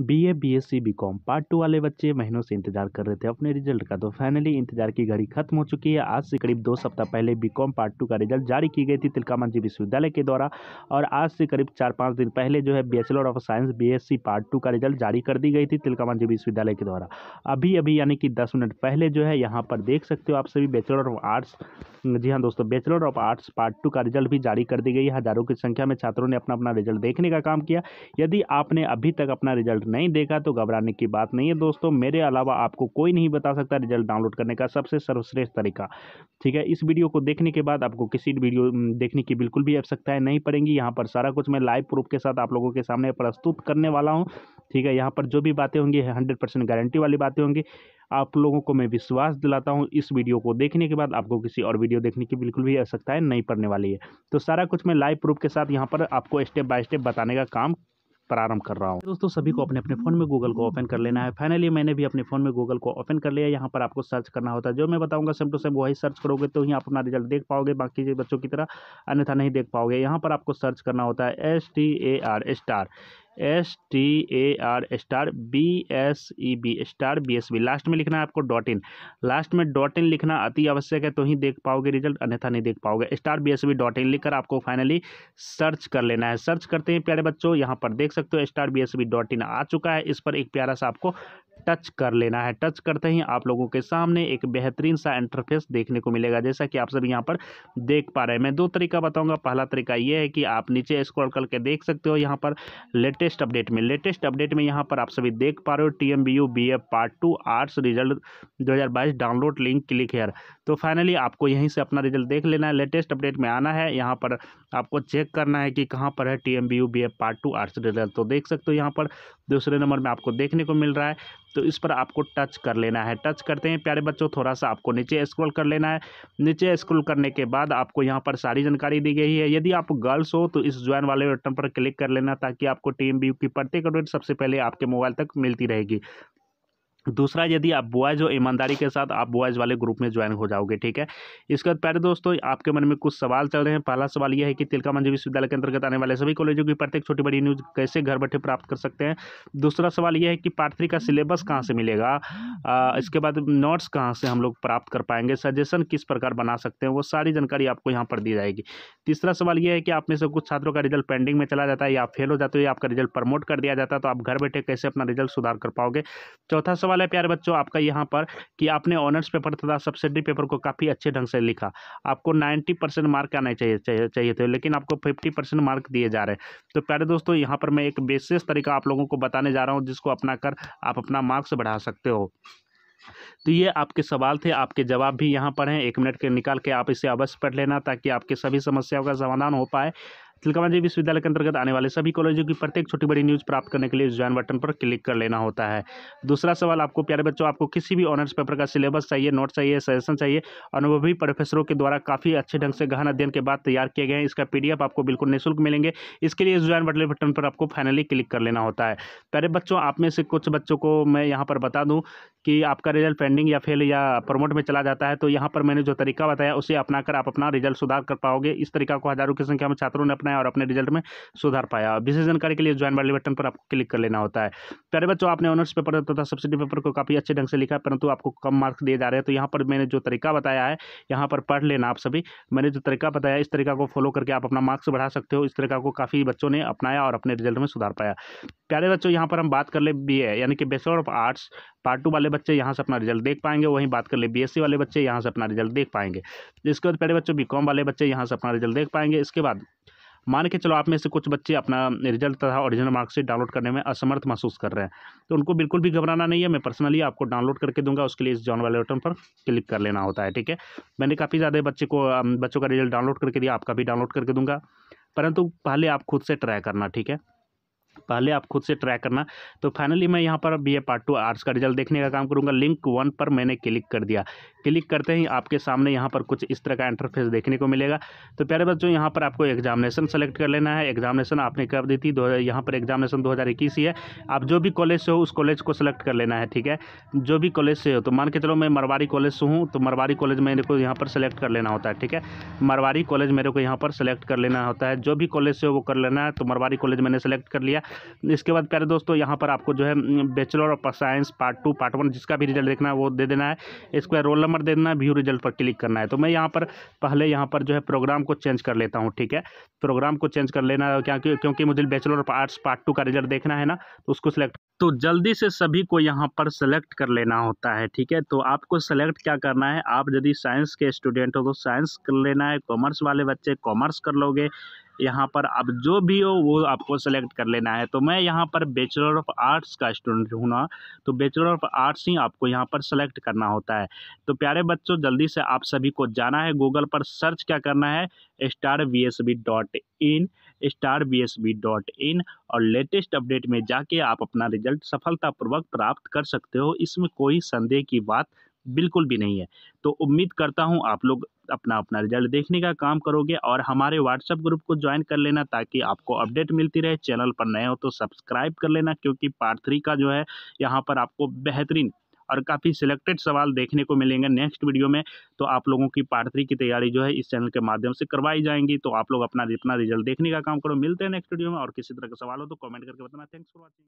BA BSc BCom part two वाले बच्चे महीनों से इंतजार कर रहे थे अपने रिजल्ट का तो फाइनली इंतजार की घड़ी खत्म हो चुकी है आज से करीब दो सप्ताह पहले बीकॉम पार्ट टू का रिजल्ट जारी की गई थी तिलकामांझी विश्वविद्यालय के द्वारा और आज से करीब चार पाँच दिन पहले जो है bachelor of science C part two का रिजल्ट जारी कर दी गई थी तिलकामांझी विश्वविद्यालय के द्वारा अभी अभी यानी कि दस मिनट पहले जो है यहाँ पर देख सकते हो आप सभी बैचलर ऑफ आर्ट्स जी हाँ दोस्तों bachelor of arts part two का रिजल्ट भी जारी कर दी गई हज़ारों की संख्या में छात्रों ने अपना अपना रिजल्ट देखने का काम किया यदि आपने अभी तक अपना रिजल्ट रिजल्ट नहीं देखा तो घबराने की बात नहीं है दोस्तों मेरे अलावा आपको कोई नहीं बता सकता रिजल्ट डाउनलोड करने का सबसे सर्वश्रेष्ठ तरीका ठीक है इस वीडियो को देखने के बाद आपको किसी वीडियो देखने की बिल्कुल भी है नहीं पड़ेंगी यहाँ पर सारा कुछ मैं लाइव प्रूफ के साथ आप लोगों के सामने प्रस्तुत करने वाला हूँ ठीक है यहाँ पर जो भी बातें होंगी हंड्रेड परसेंट गारंटी वाली बातें होंगी आप लोगों को मैं विश्वास दिलाता हूँ इस वीडियो को देखने के बाद आपको किसी और वीडियो देखने की बिल्कुल भी है नहीं पड़ने वाली है तो सारा कुछ मैं लाइव प्रूफ के साथ यहाँ पर आपको स्टेप बाय स्टेप बताने का काम प्रारंभ कर रहा हूँ दोस्तों सभी को अपने अपने फ़ोन में गूगल को ओपन कर लेना है फाइनली मैंने भी अपने फ़ोन में गूगल को ओपन कर लिया यहाँ पर आपको सर्च करना होता है जो मैं बताऊँगा सेम टू सेम वही सर्च करोगे तो ही आप अपना रिजल्ट देख पाओगे बाकी बच्चों की तरह अन्यथा नहीं देख पाओगे यहाँ पर आपको सर्च करना होता है S T A R star S T A R star B S E B star B S B last में लिखना है आपको डॉट इन लास्ट में डॉट इन लिखना अति आवश्यक है तो ही देख पाओगे रिजल्ट अन्यथा नहीं देख पाओगे star B S B dot in लिखकर आपको फाइनली सर्च कर लेना है सर्च करते हैं प्यारे बच्चों यहाँ पर देख सकते हो star B S B dot in आ चुका है इस पर एक प्यारा सा आपको टच कर लेना है टच करते ही आप लोगों के सामने एक बेहतरीन सा इंटरफेस देखने को मिलेगा जैसा कि आप सब यहाँ पर देख पा रहे हैं मैं दो तरीका बताऊँगा पहला तरीका ये है कि आप नीचे स्क्रॉल करके देख सकते हो यहाँ पर लेटेस्ट अपडेट में लेटेस्ट अपडेट में यहाँ पर आप सभी देख पा रहे हो T M B U B F part two arts result दो डाउनलोड लिंक क्लिक हेयर तो फाइनली आपको यहीं से अपना रिजल्ट देख लेना है लेटेस्ट अपडेट में आना है यहाँ पर आपको चेक करना है कि कहाँ पर है T M B U B A part two arts result तो देख सकते हो यहाँ पर दूसरे नंबर में आपको देखने को मिल रहा है तो इस पर आपको टच कर लेना है टच करते हैं प्यारे बच्चों थोड़ा सा आपको नीचे स्क्रॉल कर लेना है नीचे स्क्रॉल करने के बाद आपको यहाँ पर सारी जानकारी दी गई है यदि आप गर्ल्स हो तो इस ज्वाइन वाले बटन पर क्लिक कर लेना ताकि आपको टी एम बी यू की प्रत्येक अपडेट सबसे पहले आपके मोबाइल तक मिलती रहेगी दूसरा यदि आप बॉयज़ हो ईमानदारी के साथ आप बॉयज़ वाले ग्रुप में ज्वाइन हो जाओगे ठीक है इसके बाद प्यारे दोस्तों आपके मन में कुछ सवाल चल रहे हैं पहला सवाल यह है कि तिलका मंजी विश्वविद्यालय के अंतर्गत आने वाले सभी कॉलेजों की प्रत्येक छोटी बड़ी न्यूज़ कैसे घर बैठे प्राप्त कर सकते हैं दूसरा सवाल यह है कि पार्ट थ्री का सिलेबस कहाँ से मिलेगा आ, इसके बाद नोट्स कहाँ से हम लोग प्राप्त कर पाएंगे सजेशन किस प्रकार बना सकते हैं वो सारी जानकारी आपको यहाँ पर दी जाएगी तीसरा सवाल यह है कि आप में से कुछ छात्रों का रिजल्ट पेंडिंग में चला जाता है या फेल हो जाते हो या आपका रिजल्ट प्रमोट कर दिया जाता है तो आप घर बैठे कैसे अपना रिजल्ट सुधार कर पाओगे चौथा सवाल वाला है प्यारे बच्चों आपका यहाँ पर कि आपने ऑनर्स पेपर तथा सब्सिडी पेपर को काफ़ी अच्छे ढंग से लिखा आपको नाइन्टी परसेंट मार्क आने चाहिए चाहिए, चाहिए थे लेकिन आपको फिफ्टी परसेंट मार्क दिए जा रहे हैं तो प्यारे दोस्तों यहाँ पर मैं एक विशेष तरीका आप लोगों को बताने जा रहा हूँ जिसको अपना कर आप अपना मार्क्स बढ़ा सकते हो तो ये आपके सवाल थे आपके जवाब भी यहाँ पर हैं एक मिनट के निकाल के आप इसे अवश्य पढ़ लेना ताकि आपके सभी समस्याओं का समाधान हो पाए तिलकामांझी विश्वविद्यालय के अंतर्गत आने वाले सभी कॉलेजों की प्रत्येक छोटी बड़ी न्यूज़ प्राप्त करने के लिए ज्वाइन बटन पर क्लिक कर लेना होता है दूसरा सवाल आपको प्यारे बच्चों आपको किसी भी ऑनर्स पेपर का सिलेबस चाहिए नोट चाहिए सजेशन चाहिए अनुभवी प्रोफेसरों के द्वारा काफ़ी अच्छे ढंग से गहन अध्ययन के बाद तैयार किए गए हैं इसका पी आपको बिल्कुल निःशुल्क मिलेंगे इसके लिए ज्वाइन बटन बटन पर आपको फाइनली क्लिक कर लेना होता है प्यारे बच्चों आप में से कुछ बच्चों को मैं यहाँ पर बता दूँ कि आपका रिजल्ट पेंडिंग या फेल या प्रमोट में चला जाता है तो यहाँ पर मैंने जो तरीका बताया उसे अपनाकर आप अपना रिजल्ट सुधार कर पाओगे इस तरीका को हजारों की संख्या में छात्रों ने अपनाया और अपने रिजल्ट में सुधार पाया विशेष जानकारी के लिए ज्वाइन वाले बटन पर आपको क्लिक कर लेना होता है प्यारे बच्चों आपने ऑनर्स पेपर तथा सब्सिडी पेपर को काफ़ी अच्छे ढंग से लिखा परंतु आपको कम मार्क्स दिए जा रहे हैं तो यहाँ पर मैंने जो तरीका बताया है यहाँ पर पढ़ लेना आप सभी मैंने जो तरीका बताया इस तरीका को फॉलो करके आप अपना मार्क्स बढ़ा सकते हो इस तरीका को काफ़ी बच्चों ने अपनाया और अपने रिजल्ट में सुधार पाया प्यारे बच्चों यहाँ पर हम बात कर ले बी यानी कि bachelor of arts part two वाले बच्चे यहाँ से अपना रिजल्ट देख पाएंगे वहीं बात कर ले बी वाले बच्चे यहाँ से अपना रिजल्ट देख पाएंगे इसके बाद पहले बच्चों बी वाले बच्चे यहाँ से अपना रिजल्ट देख पाएंगे इसके बाद मान के चलो आप में से कुछ बच्चे अपना रिजल्ट तथा ओरिजिनल मार्कशीट डाउनलोड करने में असमर्थ महसूस कर रहे हैं तो उनको बिल्कुल भी घबराना नहीं है मैं पर्सनली आपको डाउनलोड करके दूंगा उसके लिए इस जॉन वाले बटन पर क्लिक कर लेना होता है ठीक है मैंने काफ़ी ज़्यादा बच्चे को बच्चों का रिजल्ट डाउनलोड करके दिया आपका भी डाउनलोड करके दूँगा परंतु पहले आप खुद से ट्राई करना ठीक है पहले आप खुद से ट्राई करना तो फाइनली मैं यहाँ पर B A part two arts का रिजल्ट देखने का काम करूँगा लिंक वन पर मैंने क्लिक कर दिया क्लिक करते ही आपके सामने यहाँ पर कुछ इस तरह का इंटरफेस देखने को मिलेगा तो प्यारे बच्चों यहाँ पर आपको एग्जामिनेशन सेलेक्ट कर लेना है एग्जामिनेशन आपने कर दी थी दो यहाँ पर एग्जामिनेशन दो ही है आप जो भी कॉलेज से हो उस कॉलेज को सेलेक्ट कर लेना है ठीक है जो भी कॉलेज से हो तो मान के चलो मैं मरवाड़ी कॉलेज से हूँ तो मरवाड़ी कॉलेज मेरे को यहाँ पर सेलेक्ट कर लेना होता है ठीक है मरवाड़ी कॉलेज मेरे को यहाँ पर सेलेक्ट कर लेना होता है जो भी कॉलेज से हो वो कर लेना है तो मरवाड़ी कॉलेज मैंने सेलेक्ट कर लिया इसके बाद प्यारे दोस्तों यहाँ पर आपको जो है bachelor of science part two part one जिसका भी रिजल्ट देखना है वो दे देना है स्क्वायर रोल नंबर दे देना है व्यू रिजल्ट पर क्लिक करना है तो मैं यहाँ पर पहले यहाँ पर जो है प्रोग्राम को चेंज कर लेता हूँ ठीक है प्रोग्राम को चेंज कर लेना क्या क्योंकि मुझे bachelor of arts part two का रिजल्ट देखना है ना तो उसको सिलेक्ट तो जल्दी से सभी को यहाँ पर सेलेक्ट कर लेना होता है ठीक है तो आपको सेलेक्ट क्या करना है आप यदि साइंस के स्टूडेंट हो तो साइंस कर लेना है कॉमर्स वाले बच्चे कॉमर्स कर लोगे यहाँ पर आप जो भी हो वो आपको सेलेक्ट कर लेना है तो मैं यहाँ पर बैचलर ऑफ आर्ट्स का स्टूडेंट हूँ ना तो बैचलर ऑफ आर्ट्स ही आपको यहाँ पर सेलेक्ट करना होता है तो प्यारे बच्चों जल्दी से आप सभी को जाना है गूगल पर सर्च क्या करना है star B S B dot in star B S B dot in और लेटेस्ट अपडेट में जाके आप अपना रिजल्ट सफलतापूर्वक प्राप्त कर सकते हो इसमें कोई संदेह की बात बिल्कुल भी नहीं है तो उम्मीद करता हूँ आप लोग अपना अपना रिजल्ट देखने का काम करोगे और हमारे व्हाट्सएप ग्रुप को ज्वाइन कर लेना ताकि आपको अपडेट मिलती रहे चैनल पर नए हो तो सब्सक्राइब कर लेना क्योंकि पार्ट थ्री का जो है यहाँ पर आपको बेहतरीन और काफ़ी सिलेक्टेड सवाल देखने को मिलेंगे नेक्स्ट वीडियो में तो आप लोगों की पार्ट थ्री की तैयारी जो है इस चैनल के माध्यम से करवाई जाएंगी तो आप लोग अपना अपना रिजल्ट देखने का काम करो मिलते हैं नेक्स्ट वीडियो में और किसी तरह का सवाल हो तो कमेंट करके बताना थैंक्स फॉर वॉचिंग